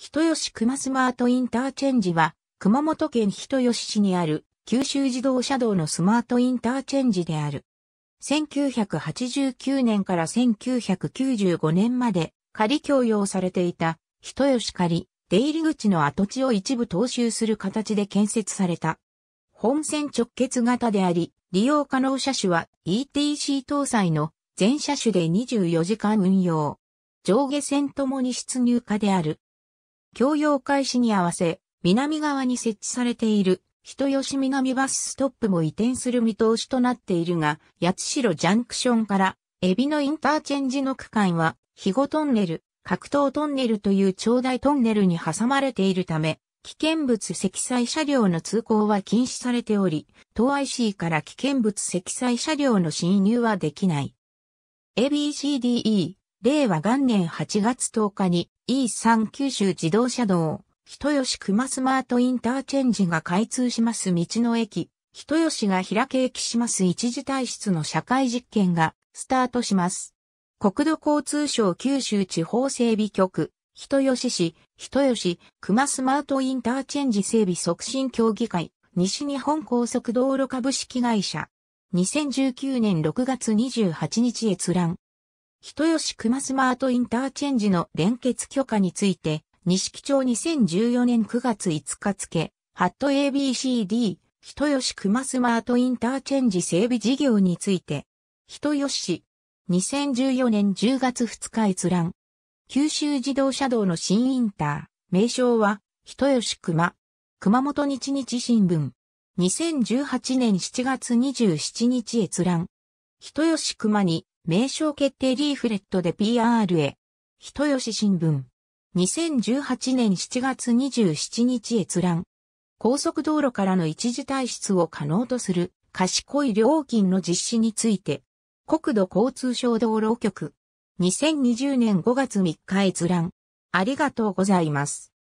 人吉熊スマートインターチェンジは、熊本県人吉市にある九州自動車道のスマートインターチェンジである。1989年から1995年まで仮供用されていた人吉仮出入り口の跡地を一部踏襲する形で建設された。本線直結型であり、利用可能車種は ETC 搭載の全車種で24時間運用。上下線ともに出入化である。供用開始に合わせ、南側に設置されている、人吉南バスストップも移転する見通しとなっているが、八代ジャンクションから、エビのインターチェンジの区間は、肥後トンネル、格闘トンネルという長大トンネルに挟まれているため、危険物積載車両の通行は禁止されており、東 IC から危険物積載車両の侵入はできない。ABCDE、令和元年8月10日に、E3 九州自動車道、人吉熊スマートインターチェンジが開通します道の駅、人吉が開け駅します一時退出の社会実験がスタートします。国土交通省九州地方整備局、人吉市、人吉、熊スマートインターチェンジ整備促進協議会、西日本高速道路株式会社。2019年6月28日閲覧。人吉熊スマートインターチェンジの連結許可について、西木町2014年9月5日付、ハット ABCD、人吉熊スマートインターチェンジ整備事業について、人吉2014年10月2日閲覧。九州自動車道の新インター、名称は、人吉熊、熊本日日新聞。2018年7月27日閲覧。人吉熊に名称決定リーフレットで PR へ。人吉新聞。2018年7月27日閲覧。高速道路からの一時退出を可能とする賢い料金の実施について、国土交通省道路局。2020年5月3日閲覧。ありがとうございます。